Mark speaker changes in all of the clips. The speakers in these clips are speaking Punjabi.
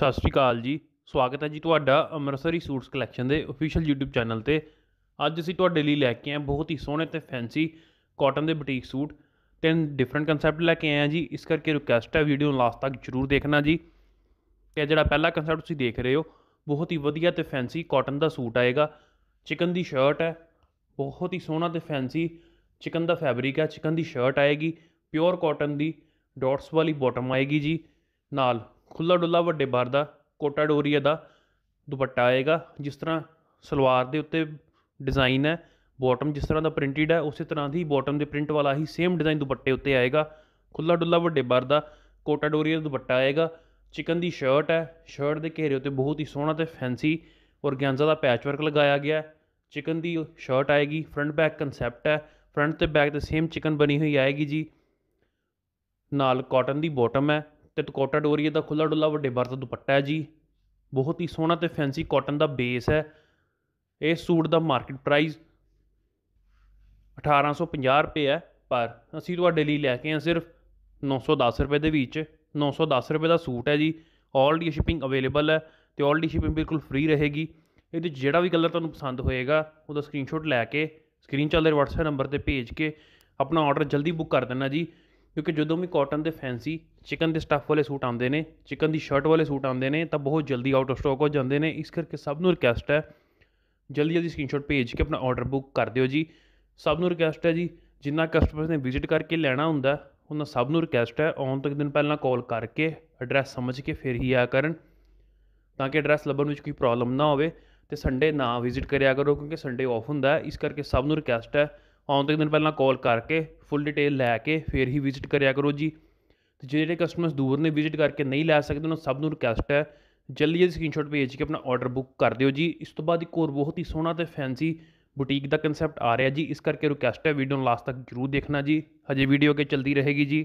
Speaker 1: ਸਤਿ ਸ਼੍ਰੀ ਅਕਾਲ ਜੀ ਸਵਾਗਤ ਹੈ ਜੀ ਤੁਹਾਡਾ ਅੰਮ੍ਰਿਤਸਰੀ ਸੂਟਸ ਕਲੈਕਸ਼ਨ ਦੇ ਅਫੀਸ਼ੀਅਲ YouTube ਚੈਨਲ ਤੇ ਅੱਜ ਅਸੀਂ ਤੁਹਾਡੇ ਲਈ ਲੈ ਕੇ ਆਏ ਬਹੁਤ ਹੀ ਸੋਹਣੇ ਤੇ ਫੈਂਸੀ ਕਾਟਨ ਦੇ ਬੁਟੀਕ ਸੂਟ ਤਿੰਨ ਡਿਫਰੈਂਟ ਕਨਸੈਪਟ ਲੈ ਕੇ ਆਏ ਆ ਜੀ ਇਸ ਕਰਕੇ ਰਿਕੁਐਸਟ ਹੈ ਵੀਡੀਓ ਨੂੰ ਲਾਸਟ ਤੱਕ ਜ਼ਰੂਰ ਦੇਖਣਾ ਜੀ ਤੇ ਜਿਹੜਾ ਪਹਿਲਾ ਕਨਸੈਪਟ ਤੁਸੀਂ ਦੇਖ ਰਹੇ ਹੋ ਬਹੁਤ ਹੀ ਵਧੀਆ ਤੇ ਫੈਂਸੀ ਕਾਟਨ ਦਾ ਸੂਟ ਆਏਗਾ ਚਿਕਨ ਦੀ ਸ਼ਰਟ ਹੈ ਬਹੁਤ ਹੀ ਸੋਹਣਾ ਤੇ ਫੈਂਸੀ ਚਿਕਨ ਦਾ ਫੈਬਰਿਕ ਹੈ ਚਿਕਨ ਦੀ ਸ਼ਰਟ ਆਏਗੀ ਪਿਓਰ ਕਾਟਨ ਦੀ ਡਾਟਸ ਵਾਲੀ ਬਾਟਮ ਆਏਗੀ ਜੀ ਨਾਲ ਖੁੱਲਾ ਡੁੱਲਾ ਵੱਡੇ ਬਾਰ ਦਾ ਕੋਟਾ ਡੋਰੀਆ ਦਾ ਦੁਪੱਟਾ ਆਏਗਾ ਜਿਸ ਤਰ੍ਹਾਂ ਸਲਵਾਰ ਦੇ ਉੱਤੇ ਡਿਜ਼ਾਈਨ ਹੈ ਬਾਟਮ ਜਿਸ ਤਰ੍ਹਾਂ ਦਾ ਪ੍ਰਿੰਟਡ ਹੈ ਉਸੇ ਤਰ੍ਹਾਂ ਦੀ ਬਾਟਮ ਦੇ ਪ੍ਰਿੰਟ ਵਾਲਾ ਹੀ ਸੇਮ ਡਿਜ਼ਾਈਨ ਦੁਪੱਟੇ ਉੱਤੇ ਆਏਗਾ ਖੁੱਲਾ ਡੁੱਲਾ ਵੱਡੇ ਬਾਰ ਦਾ ਕੋਟਾ ਡੋਰੀਆ ਦਾ ਦੁਪੱਟਾ ਆਏਗਾ ਚਿਕਨ ਦੀ ਸ਼ਰਟ ਹੈ ਸ਼ਰਟ ਦੇ ਘੇਰੇ ਉੱਤੇ ਬਹੁਤ ਹੀ ਸੋਹਣਾ ਤੇ ਫੈਂਸੀ ਔਰਗੈਂਜ਼ਾ ਦਾ ਪੈਚਵਰਕ ਲਗਾਇਆ ਗਿਆ ਹੈ ਚਿਕਨ ਦੀ ਸ਼ਰਟ ਆਏਗੀ ਫਰੰਟ ਬੈਕ ਕਨਸੈਪਟ ਹੈ ਫਰੰਟ ਤੇ ਬੈਕ ਤੇ ਸੇਮ ਚਿਕਨ ਬਣੀ ਹੋਈ ਆਏਗੀ ਜੀ ਨਾਲ ਕਾਟਨ ਦੀ ਬਾਟਮ ਹੈ ਤੇ ਕੋਟਾ ਡੋਰੀਏ ਦਾ ਖੁੱਲਾ ਡੁੱਲਾ ਵੱਡੇ ਦਾ ਦੁਪੱਟਾ ਹੈ ਜੀ ਬਹੁਤ ਹੀ ਸੋਹਣਾ ਤੇ ਫੈਂਸੀ ਕਾਟਨ ਦਾ ਬੇਸ ਹੈ ਇਹ ਸੂਟ ਦਾ ਮਾਰਕੀਟ ਪ੍ਰਾਈਸ 1850 ਰੁਪਏ ਹੈ ਪਰ ਅਸੀਂ ਤੁਹਾਡੇ ਲਈ ਲੈ ਕੇ ਆਏ ਸਿਰਫ 910 ਰੁਪਏ ਦੇ ਵਿੱਚ 910 ਰੁਪਏ ਦਾ ਸੂਟ ਹੈ ਜੀ ਆਲ ਸ਼ਿਪਿੰਗ ਅਵੇਲੇਬਲ ਹੈ ਤੇ ਆਲ ਸ਼ਿਪਿੰਗ ਬਿਲਕੁਲ ਫ੍ਰੀ ਰਹੇਗੀ ਇਹਦੇ ਜਿਹੜਾ ਵੀ ਕਲਰ ਤੁਹਾਨੂੰ ਪਸੰਦ ਹੋਏਗਾ ਉਹਦਾ ਸਕਰੀਨਸ਼ਾਟ ਲੈ ਕੇ ਸਕਰੀਨ ਚੱਲ WhatsApp ਨੰਬਰ ਤੇ ਭੇਜ ਕੇ ਆਪਣਾ ਆਰਡਰ ਜਲਦੀ ਬੁੱਕ ਕਰ ਦੇਣਾ ਜੀ ਕਿਉਂਕਿ ਜਦੋਂ ਵੀ ਕਾਟਨ ਦੇ ਫੈਂਸੀ ਚਿਕਨ ਦੇ ਸਟੱਫ ਵਾਲੇ ਸੂਟ ਆਉਂਦੇ ਨੇ ਚਿਕਨ ਦੀ ਸ਼ਰਟ ਵਾਲੇ ਸੂਟ ਆਉਂਦੇ ਨੇ ਤਾਂ ਬਹੁਤ ਜਲਦੀ ਆਊਟ ਆਫ ਸਟਾਕ ਹੋ ਜਾਂਦੇ ਨੇ ਇਸ ਕਰਕੇ ਸਭ ਨੂੰ ਰਿਕਵੈਸਟ ਹੈ ਜਲਦੀ ਜਲਦੀ ਸਕਰੀਨਸ਼ਾਟ ਭੇਜ ਕੇ ਆਪਣਾ ਆਰਡਰ ਬੁੱਕ ਕਰ ਦਿਓ ਜੀ ਸਭ ਨੂੰ ਰਿਕਵੈਸਟ ਹੈ ਜੀ ਜਿੰਨਾ ਕਸਟਮਰਸ ਨੇ ਵਿਜ਼ਿਟ ਕਰਕੇ ਲੈਣਾ ਹੁੰਦਾ ਉਹਨਾਂ ਸਭ ਨੂੰ ਰਿਕਵੈਸਟ ਹੈ ਆਉਣ ਤੱਕ ਦਿਨ ਪਹਿਲਾਂ ਕਾਲ ਕਰਕੇ ਐਡਰੈਸ ਸਮਝ ਕੇ ਫਿਰ ਹੀ ਆ ਕਰਨ ਤਾਂ ਕਿ ਐਡਰੈਸ ਲੱਭਣ ਵਿੱਚ ਕੋਈ ਪ੍ਰੋਬਲਮ ਨਾ ਹੋਵੇ ਤੇ ਸੰਡੇ ਨਾ ਵਿਜ਼ਿਟ ਕਰਿਆ ਕਰੋ ਕਿਉਂਕਿ ਸੰਡੇ ਆਫ ਹੁੰਦਾ ਇਸ ਕਰਕੇ ਸਭ ਨੂੰ ਰਿਕਵੈਸਟ ਹੈ ਆਉਣ ਤੋਂ ਇੱਕ ਦਿਨ ਪਹਿਲਾਂ ਕਾਲ ਕਰਕੇ ਫੁੱਲ ਡਿਟੇਲ ਲੈ ਕੇ ਫਿਰ ਹੀ ਵਿਜ਼ਿਟ ਕਰਿਆ ਕਰੋ ਜੀ ਤੇ ਜਿਹੜੇ ਕਸਟਮਰਸ ਦੂਰ ਨੇ ਵਿਜ਼ਿਟ ਕਰਕੇ ਨਹੀਂ ਲੈ ਸਕਦੇ ਉਹਨਾਂ ਸਭ ਨੂੰ ਰਿਕਵੈਸਟ ਹੈ ਜਲਦੀ ਜਲਦੀ ਸਕਰੀਨਸ਼ਾਟ ਭੇਜ ਕੇ ਆਪਣਾ ਆਰਡਰ ਬੁੱਕ ਕਰ ਦਿਓ ਜੀ ਇਸ ਤੋਂ ਬਾਅਦ ਇੱਕ ਹੋਰ ਬਹੁਤ ਹੀ ਸੋਹਣਾ ਤੇ ਫੈਂਸੀ ਬੁਟੀਕ ਦਾ ਕਨਸੈਪਟ ਆ ਰਿਹਾ ਜੀ ਇਸ ਕਰਕੇ ਰਿਕਵੈਸਟ ਹੈ ਵੀਡੀਓ ਨੂੰ ਲਾਸਟ ਤੱਕ ਜਰੂਰ ਦੇਖਣਾ ਜੀ ਹਜੇ ਵੀਡੀਓ ਕੇ ਚਲਦੀ ਰਹੇਗੀ ਜੀ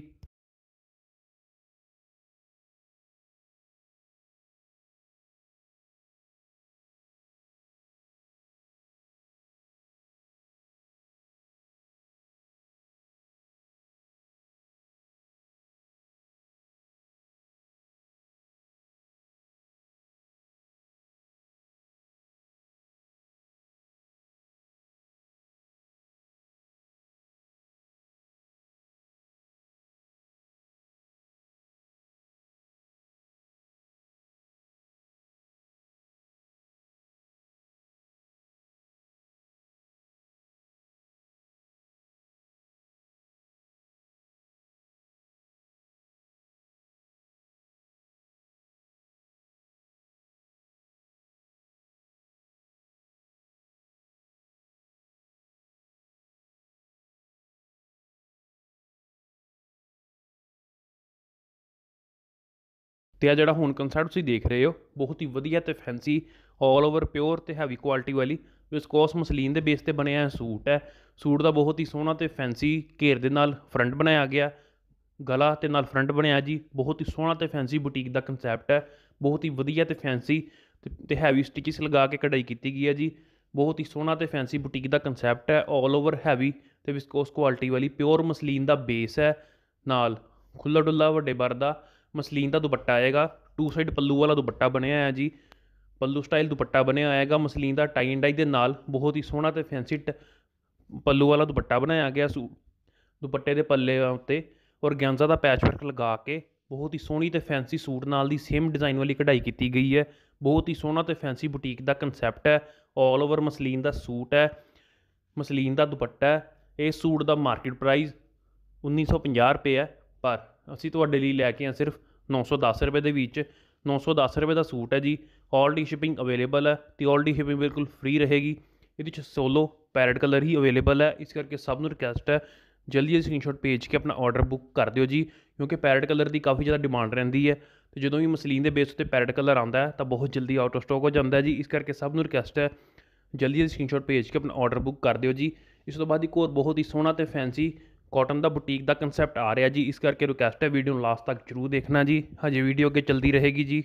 Speaker 1: ਤੇ ਆ ਜਿਹੜਾ ਹੁਣ ਕੰਸਰਟ ਤੁਸੀਂ ਦੇਖ ਰਹੇ ਹੋ ਬਹੁਤ ਹੀ ਵਧੀਆ ਤੇ ਫੈਂਸੀ ਆਲ ਓਵਰ ਪਿਓਰ ਤੇ ਹੈਵੀ ਕੁਆਲਿਟੀ ਵਾਲੀ ਵਿਸਕੋਸ ਮਸਲੀਨ ਦੇ ਬੇਸ ਤੇ ਬਣਿਆ ਸੂਟ ਹੈ ਸੂਟ ਦਾ ਬਹੁਤ ਹੀ ਸੋਹਣਾ ਤੇ ਫੈਂਸੀ ਘੇਰ ਦੇ ਨਾਲ ਫਰੰਟ ਬਣਾਇਆ ਗਿਆ ਗਲਾ ਤੇ ਨਾਲ ਫਰੰਟ ਬਣਿਆ ਜੀ ਬਹੁਤ ਹੀ ਸੋਹਣਾ ਤੇ ਫੈਂਸੀ ਬੁਟੀਕ ਦਾ ਕਨਸੈਪਟ ਹੈ ਬਹੁਤ ਹੀ ਵਧੀਆ ਤੇ ਫੈਂਸੀ ਤੇ ਹੈਵੀ ਸਟਿਚਸ ਲਗਾ ਕੇ ਕਢਾਈ ਕੀਤੀ ਗਈ ਹੈ ਜੀ ਬਹੁਤ ਹੀ ਸੋਹਣਾ ਤੇ ਫੈਂਸੀ ਬੁਟੀਕ ਦਾ ਕਨਸੈਪਟ ਹੈ 올 ਓਵਰ ਹੈਵੀ ਤੇ ਵਿਸਕੋਸ ਕੁਆਲਿਟੀ ਵਾਲੀ ਪਿਓਰ ਮਸਲੀਨ ਦਾ ਬੇਸ ਹੈ ਨਾਲ ਖੁੱਲਾ ਡੁੱਲਾ ਵੱਡੇ ਬਰ ਦਾ ਮਸਲੀਨ ਦਾ ਦੁਪੱਟਾ ਆਏਗਾ ਟੂ ਸਾਈਡ ਪੱਲੂ ਵਾਲਾ ਦੁਪੱਟਾ ਬਣਿਆ ਆ ਜੀ ਪੱਲੂ ਸਟਾਈਲ ਦੁਪੱਟਾ ਬਣਿਆ ਆਏਗਾ muslin the tie and dye ਦੇ ਨਾਲ ਬਹੁਤ ਹੀ ਸੋਹਣਾ ਤੇ ਫੈਂਸੀ ਪੱਲੂ ਵਾਲਾ ਦੁਪੱਟਾ ਬਣਾਇਆ ਗਿਆ ਸੂ ਦੁਪੱਟੇ ਦੇ ਪੱਲੇ ਉੱਤੇ ਔਰਗੈਂਜ਼ਾ ਦਾ ਪੈਚਵਰਕ ਲਗਾ ਕੇ ਬਹੁਤ ਹੀ ਸੋਹਣੀ ਤੇ ਫੈਂਸੀ ਸੂਟ ਨਾਲ ਦੀ ਸੇਮ ਡਿਜ਼ਾਈਨ ਵਾਲੀ ਕਢਾਈ ਕੀਤੀ ਗਈ ਹੈ ਬਹੁਤ ਹੀ ਸੋਹਣਾ ਤੇ ਫੈਂਸੀ ਬੁਟੀਕ ਦਾ ਕਨਸੈਪਟ ਹੈ 올 ਓਵਰ ਮਸਲੀਨ ਦਾ ਸੂਟ ਹੈ ਮਸਲੀਨ ਦਾ ਦੁਪੱਟਾ ਹੈ ਇਹ ਸੂਟ ਦਾ ਮਾਰਕੀਟ ਪ੍ਰਾਈਸ 1950 ਰੁਪਏ ਹੈ ਪਰ ਅਸੀਂ ਤੁਹਾਡੇ ਲਈ ਲੈ ਕੇ ਆ ਸਿਰਫ 910 ਰੁਪਏ ਦੇ ਵਿੱਚ 910 ਰੁਪਏ ਦਾ ਸੂਟ ਹੈ ਜੀ ਆਲ ਡੀ ਸ਼ਿਪਿੰਗ ਅਵੇਲੇਬਲ ਹੈ ਤੇ ਆਲ ਡੀ ਸ਼ਿਪਿੰਗ ਬਿਲਕੁਲ ਫ੍ਰੀ ਰਹੇਗੀ ਇਹਦੇ ਵਿੱਚ ਸੋਲੋ ਪੈਰਟ ਕਲਰ ਹੀ ਅਵੇਲੇਬਲ ਹੈ ਇਸ ਕਰਕੇ ਸਭ ਨੂੰ ਰਿਕਵੈਸਟ ਹੈ ਜਲਦੀ ਜਲਦੀ ਸਕਰੀਨਸ਼ਾਟ ਭੇਜ ਕੇ ਆਪਣਾ ਆਰਡਰ ਬੁੱਕ ਕਰ ਦਿਓ ਜੀ ਕਿਉਂਕਿ ਪੈਰਟ ਕਲਰ ਦੀ ਕਾਫੀ ਜ਼ਿਆਦਾ ਡਿਮਾਂਡ ਰਹਿੰਦੀ ਹੈ ਤੇ ਜਦੋਂ ਵੀ ਮਸਲੀਨ ਦੇ ਬੇਸ ਉੱਤੇ ਪੈਰਟ ਕਲਰ ਆਉਂਦਾ ਹੈ ਤਾਂ ਬਹੁਤ ਜਲਦੀ ਆਊਟ ਆਫ ਸਟਾਕ ਹੋ ਜਾਂਦਾ ਹੈ ਜੀ ਇਸ ਕਰਕੇ ਸਭ ਨੂੰ ਰਿਕਵੈਸਟ ਹੈ ਜਲਦੀ ਜਲਦੀ ਸਕਰੀਨਸ਼ਾਟ ਭੇਜ ਕੇ ਆਪਣਾ ਆਰਡਰ ਬੁੱਕ ਕਰ ਦਿਓ ਜੀ ਇਸ ਤੋਂ ਬਾਅਦ ਇੱਕ ਹੋਰ ਬਹੁਤ ਹੀ ਸੋਹਣਾ ਤੇ ਫੈਂਸੀ ਕਾਟਨ ਦਾ ਬੁਟੀਕ ਦਾ ਕਨਸੈਪਟ ਆ ਰਿਹਾ ਜੀ ਇਸ ਕਰਕੇ ਰਿਕੁਐਸਟ ਹੈ ਵੀਡੀਓ ਨੂੰ ਲਾਸਟ ਤੱਕ ਜ਼ਰੂਰ ਦੇਖਣਾ ਜੀ ਹਜੇ ਵੀਡੀਓ ਅੱਗੇ ਚਲਦੀ ਰਹੇਗੀ ਜੀ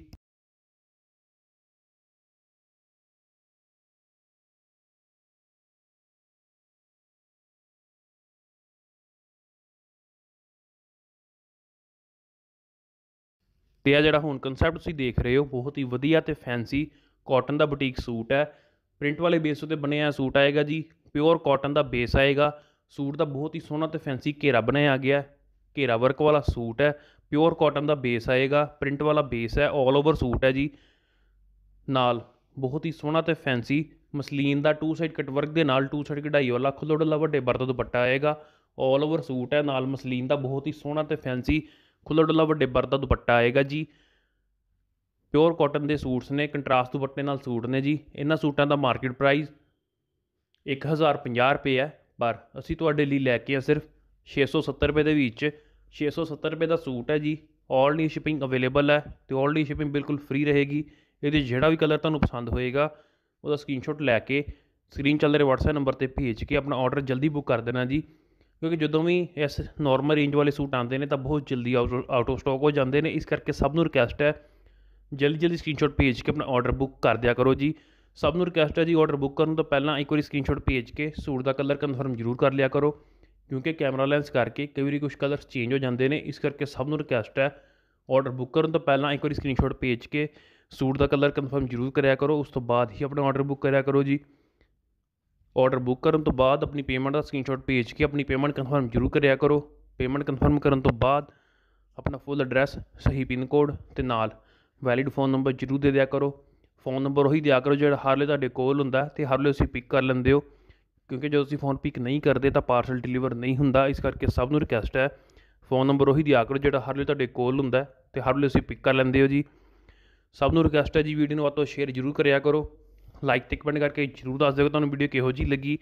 Speaker 1: ਤੇ ਆ ਜਿਹੜਾ ਹੁਣ ਕਨਸੈਪਟ ਤੁਸੀਂ ਦੇਖ ਰਹੇ ਹੋ ਬਹੁਤ ਹੀ ਵਧੀਆ ਤੇ ਫੈਂਸੀ ਕਾਟਨ ਦਾ ਬੁਟੀਕ ਸੂਟ ਹੈ ਪ੍ਰਿੰਟ ਵਾਲੇ ਬੇਸ ਉਤੇ ਬਣਿਆ ਸੂਟ ਆਏਗਾ ਜੀ ਪਿਓਰ ਕਾਟਨ ਦਾ ਬੇਸ ਆਏਗਾ ਸੂਟ ਦਾ ਬਹੁਤ ਹੀ ਸੋਹਣਾ ਤੇ ਫੈਂਸੀ ਘੇਰਾ ਬਣਾਇਆ ਗਿਆ ਘੇਰਾ ਵਰਕ ਵਾਲਾ ਸੂਟ ਹੈ ਪਿਓਰ ਕਾਟਨ ਦਾ ਬੇਸ ਆਏਗਾ ਪ੍ਰਿੰਟ ਵਾਲਾ ਬੇਸ ਹੈ 올 ਓਵਰ ਸੂਟ ਹੈ ਜੀ ਨਾਲ ਬਹੁਤ ਹੀ ਸੋਹਣਾ ਤੇ ਫੈਂਸੀ ਮਸਲੀਨ ਦਾ ਟੂ ਸਾਈਡ ਕਟ ਵਰਕ ਦੇ ਨਾਲ ਟੂ ਸਾਈਡ ਕਢਾਈ ਵਾਲਾ ਖੁੱਲੜ ਵਾਲਾ ਵੱਡੇ ਦਾ ਦੁਪੱਟਾ ਆਏਗਾ 올 ਓਵਰ ਸੂਟ ਹੈ ਨਾਲ ਮਸਲੀਨ ਦਾ ਬਹੁਤ ਹੀ ਸੋਹਣਾ ਤੇ ਫੈਂਸੀ ਖੁੱਲੜ ਵਾਲਾ ਵੱਡੇ ਬਰਤ ਦਾ ਦੁਪੱਟਾ ਆਏਗਾ ਜੀ ਪਿਓਰ ਕਾਟਨ ਦੇ ਸੂਟਸ ਨੇ ਕੰਟਰਾਸਟ ਦੁਪੱਟੇ ਨਾਲ ਸੂਟ ਨੇ ਜੀ ਇਹਨਾਂ ਸੂਟਾਂ ਦਾ ਮਾਰਕੀਟ ਪ੍ਰਾਈਸ 1050 ਰੁਪਏ ਹੈ ਪਰ ਅਸੀਂ ਤੁਹਾਡੇ ਲਈ ਲੈ ਕੇ ਆ ਸਿਰਫ 670 ਰੁਪਏ ਦੇ ਵਿੱਚ 670 ਰੁਪਏ ਦਾ ਸੂਟ ਹੈ ਜੀ ਆਲ ਨੀ ਸ਼ਿਪਿੰਗ ਅਵੇਲੇਬਲ ਹੈ ਤੇ ਆਲ ਨੀ ਸ਼ਿਪਿੰਗ ਬਿਲਕੁਲ ਫ੍ਰੀ ਰਹੇਗੀ ਇਹਦੇ ਜਿਹੜਾ ਵੀ ਕਲਰ ਤੁਹਾਨੂੰ ਪਸੰਦ ਹੋਏਗਾ ਉਹਦਾ ਸਕਰੀਨਸ਼ਾਟ ਲੈ ਕੇ ਸਕਰੀਨ ਚੱਲ ਰਿਹਾ WhatsApp ਨੰਬਰ ਤੇ ਭੇਜ ਕੇ ਆਪਣਾ ਆਰਡਰ ਜਲਦੀ ਬੁੱਕ ਕਰ ਦੇਣਾ ਜੀ ਕਿਉਂਕਿ ਜਦੋਂ ਵੀ ਇਸ ਨਾਰਮਲ ਰੇਂਜ ਵਾਲੇ ਸੂਟ ਆਉਂਦੇ ਨੇ ਤਾਂ ਬਹੁਤ ਜਲਦੀ ਆਊਟ ਆਫ ਸਟਾਕ ਹੋ ਜਾਂਦੇ ਨੇ ਇਸ ਕਰਕੇ ਸਭ ਨੂੰ ਰਿਕਵੈਸਟ ਹੈ ਜਲਦੀ ਜਲਦੀ ਸਕਰੀਨਸ਼ਾਟ ਭੇਜ ਕੇ ਆਪਣਾ ਆਰਡਰ ਬੁੱਕ ਕਰ ਦਿਆ ਕਰੋ ਜੀ ਸਭ ਨੂੰ ਰਿਕਵੈਸਟ ਹੈ ਜੀ ਆਰਡਰ ਬੁੱਕ ਕਰਨ ਤੋਂ ਪਹਿਲਾਂ ਇੱਕ ਵਾਰੀ ਸਕਰੀਨਸ਼ਾਟ ਭੇਜ ਕੇ ਸੂਟ ਦਾ ਕਲਰ ਕਨਫਰਮ ਜ਼ਰੂਰ ਕਰ ਲਿਆ ਕਰੋ ਕਿਉਂਕਿ ਕੈਮਰਾ ਲੈਂਸ ਕਰਕੇ ਕਈ ਵਾਰੀ ਕੁਝ ਕਲਰਸ ਚੇਂਜ ਹੋ ਜਾਂਦੇ ਨੇ ਇਸ ਕਰਕੇ ਸਭ ਨੂੰ ਰਿਕਵੈਸਟ ਹੈ ਆਰਡਰ ਬੁੱਕ ਕਰਨ ਤੋਂ ਪਹਿਲਾਂ ਇੱਕ ਵਾਰੀ ਸਕਰੀਨਸ਼ਾਟ ਭੇਜ ਕੇ ਸੂਟ ਦਾ ਕਲਰ ਕਨਫਰਮ ਜ਼ਰੂਰ ਕਰਿਆ ਕਰੋ ਉਸ ਤੋਂ ਬਾਅਦ ਹੀ ਆਪਣਾ ਆਰਡਰ ਬੁੱਕ ਕਰਿਆ ਕਰੋ ਜੀ ਆਰਡਰ ਬੁੱਕ ਕਰਨ ਤੋਂ ਬਾਅਦ ਆਪਣੀ ਪੇਮੈਂਟ ਦਾ ਸਕਰੀਨਸ਼ਾਟ ਭੇਜ ਕੇ ਆਪਣੀ ਪੇਮੈਂਟ ਕਨਫਰਮ ਜ਼ਰੂਰ ਕਰਿਆ ਕਰੋ ਪੇਮੈਂਟ ਕਨਫਰਮ ਕਰਨ ਤੋਂ ਬਾਅਦ ਆਪਣਾ ਫੁੱਲ ਐਡਰੈਸ ਸਹੀ ਪਿਨ ਕੋਡ ਤੇ ਨਾਲ ਵੈਲਿਡ ਫੋਨ ਨੰਬਰ ਜ਼ਰੂਰ ਦੇ ਦਿਆ ਕਰੋ ਫ਼ੋਨ ਨੰਬਰ ਉਹੀ ਦਿਆ ਕਰੋ ਜਿਹੜਾ ਹਰ ਵੇਲੇ ਤੁਹਾਡੇ ਕੋਲ ਹੁੰਦਾ ਤੇ ਹਰ ਵੇਲੇ ਤੁਸੀਂ ਪਿਕ ਕਰ ਲੈਂਦੇ ਹੋ ਕਿਉਂਕਿ ਜੇ ਤੁਸੀਂ ਫ਼ੋਨ ਪਿਕ ਨਹੀਂ ਕਰਦੇ ਤਾਂ ਪਾਰਸਲ ਡਿਲੀਵਰ ਨਹੀਂ ਹੁੰਦਾ ਇਸ ਕਰਕੇ ਸਭ ਨੂੰ ਰਿਕਵੈਸਟ ਹੈ ਫ਼ੋਨ ਨੰਬਰ ਉਹੀ ਦਿਆ ਕਰੋ ਜਿਹੜਾ ਹਰ ਵੇਲੇ ਤੁਹਾਡੇ ਕੋਲ ਹੁੰਦਾ ਤੇ ਹਰ ਵੇਲੇ ਤੁਸੀਂ ਪਿਕ ਕਰ ਲੈਂਦੇ ਹੋ ਜੀ ਸਭ ਨੂੰ ਰਿਕਵੈਸਟ ਹੈ ਜੀ ਵੀਡੀਓ ਨੂੰ ਵੱਧ ਤੋਂ ਸ਼ੇਅਰ ਜ਼ਰੂਰ ਕਰਿਆ ਕਰੋ ਲਾਈਕ ਤੇ ਕਮੈਂਟ ਕਰਕੇ ਜ਼ਰੂਰ ਦੱਸ ਦਿਓ ਤੁਹਾਨੂੰ ਵੀਡੀਓ ਕਿਹੋ ਜੀ ਲੱਗੀ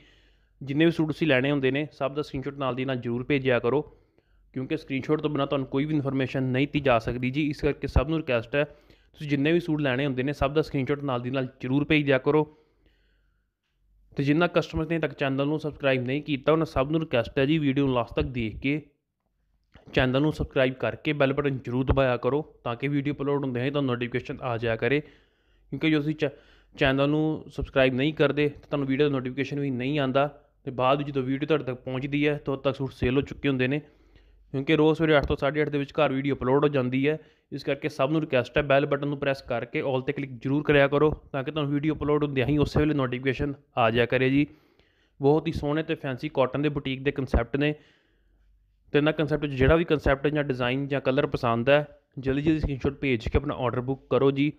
Speaker 1: ਜਿੰਨੇ ਵੀ ਸੂਟ ਤੁਸੀਂ ਲੈਣੇ ਹੁੰਦੇ ਨੇ ਸਭ ਦਾ ਸਕਰੀਨਸ਼ਾਟ ਨਾਲ ਦੀ ਨਾਲ ਜ਼ਰੂਰ ਭੇਜਿਆ ਕਰੋ ਕਿਉਂਕਿ ਸਕਰੀਨਸ਼ਾਟ ਤੋਂ ਬਿਨਾ ਤੁਹਾਨੂੰ ਕੋਈ ਵੀ ਇਨਫੋਰਮੇਸ਼ਨ ਨਹੀਂ ਦਿੱਤੀ ਜਾ ਸਕਦੀ ਜੀ ਇਸ ਕਰਕੇ ਸਭ ਨੂੰ ਰਿਕਵੈਸਟ ਹੈ ਤੁਸੀਂ ਜਿੰਨੇ ਵੀ ਸੂਟ ਲੈਣੇ ਹੁੰਦੇ ਨੇ ਸਭ ਦਾ ਸਕਰੀਨਸ਼ਾਟ ਨਾਲ ਦੀ ਨਾਲ ਜ਼ਰੂਰ ਭੇਜ ਦਿਆ ਕਰੋ ਤੇ ਜਿੰਨਾ ਕਸਟਮਰ ਨੇ ਤੱਕ ਚੈਨਲ ਨੂੰ ਸਬਸਕ੍ਰਾਈਬ ਨਹੀਂ ਕੀਤਾ ਉਹਨਾਂ ਸਭ ਨੂੰ ਰਿਕਵੈਸਟ ਹੈ ਜੀ ਵੀਡੀਓ ਨੂੰ ਲਾਸਟ ਤੱਕ ਦੇਖ ਕੇ ਚੈਨਲ ਨੂੰ ਸਬਸਕ੍ਰਾਈਬ ਕਰਕੇ ਬੈਲ ਬਟਨ ਜ਼ਰੂਰ ਦਬਾਇਆ ਕਰੋ ਤਾਂ ਕਿ ਵੀਡੀਓ ਅਪਲੋਡ ਹੁੰਦੇ ਹੈ ਤਾਂ ਨੋਟੀਫਿਕੇਸ਼ਨ ਆ ਜਾਇਆ ਕਰੇ ਕਿਉਂਕਿ ਜੇ ਤੁਸੀਂ ਚੈਨਲ ਨੂੰ ਸਬਸਕ੍ਰਾਈਬ ਨਹੀਂ ਕਰਦੇ ਤਾਂ ਤੁਹਾਨੂੰ ਵੀਡੀਓ ਦਾ ਨੋਟੀਫਿਕੇਸ਼ਨ ਵੀ ਨਹੀਂ ਆਂਦਾ ਤੇ ਬਾਅਦ ਵਿੱਚ ਜਦੋਂ ਵੀਡੀਓ ਤੁਹਾਡੇ ਤੱਕ ਪਹੁੰਚਦੀ ਹੈ ਤਾਂ ਤੱਕ ਸੂਟ ਸੇਲ ਹੋ ਚੁੱਕੇ ਹੁੰਦੇ ਨੇ ਕਿਉਂਕਿ ਰੋਜ਼ ਸਵੇਰੇ 8 ਤੋਂ 8:30 ਦੇ ਵਿੱਚ ਘਰ ਵੀਡੀਓ ਅਪਲੋਡ ਹੋ ਜਾਂਦੀ ਹੈ ਇਸ ਕਰਕੇ ਸਭ ਨੂੰ ਰਿਕਵੈਸਟ ਹੈ ਬੈਲ ਬਟਨ ਨੂੰ ਪ੍ਰੈਸ ਕਰਕੇ ਆਲ ਤੇ ਕਲਿੱਕ ਜ਼ਰੂਰ ਕਰਿਆ ਕਰੋ ਤਾਂ ਕਿ ਤੁਹਾਨੂੰ ਵੀਡੀਓ ਅਪਲੋਡ ਹੁੰਦੇ ਹੀ ਉਸੇ ਵੇਲੇ ਨੋਟੀਫਿਕੇਸ਼ਨ ਆ ਜਾਇਆ ਕਰੇ ਜੀ ਬਹੁਤ ਹੀ ਸੋਹਣੇ ਤੇ ਫੈਂਸੀ ਕਾਟਨ ਦੇ ਬੁਟੀਕ ਦੇ ਕਨਸੈਪਟ ਨੇ ਤੇ ਇਹਨਾਂ ਕਨਸੈਪਟ ਵਿੱਚ ਜਿਹੜਾ ਵੀ ਕਨਸੈਪਟ ਜਾਂ ਡਿਜ਼ਾਈਨ ਜਾਂ ਕਲਰ ਪਸੰਦ ਹੈ ਜਲਦੀ ਜਲਦੀ ਸਕਰੀਨਸ਼ਾਟ ਭੇਜ ਕੇ ਆਪਣਾ ਆਰਡਰ ਬੁੱਕ ਕਰੋ ਜੀ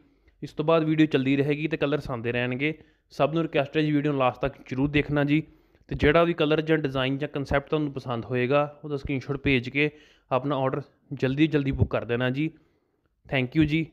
Speaker 1: ਇਸ ਤੋਂ ਬਾਅਦ ਵੀਡੀਓ ਚੱਲਦੀ ਰਹੇਗੀ ਤੇ ਕਲਰਸ ਆਉਂਦੇ ਰਹਿਣਗੇ ਸਭ ਨੂੰ ਰਿਕਵੈਸਟ ਹੈ ਜੀ ਵੀਡੀਓ ਨੂੰ ਲਾਸਟ ਤੱਕ ਜ਼ਰੂਰ ਦੇਖਣਾ ਜੀ ਤੇ ਜਿਹੜਾ ਵੀ ਕਲਰ ਜਾਂ ਡਿਜ਼ਾਈਨ ਜਾਂ ਕਨਸੈਪਟ ਤੁਹਾਨੂੰ ਪਸੰਦ ਹੋਏਗਾ ਉਹਦਾ ਸਕਰੀਨਸ਼ਾਟ ਭੇਜ ਕੇ ਆਪਣਾ ਆਰਡਰ ਜਲਦੀ ਜਲਦੀ ਬੁੱਕ ਕਰ ਦੇਣਾ ਜੀ ਥੈਂਕ ਯੂ ਜੀ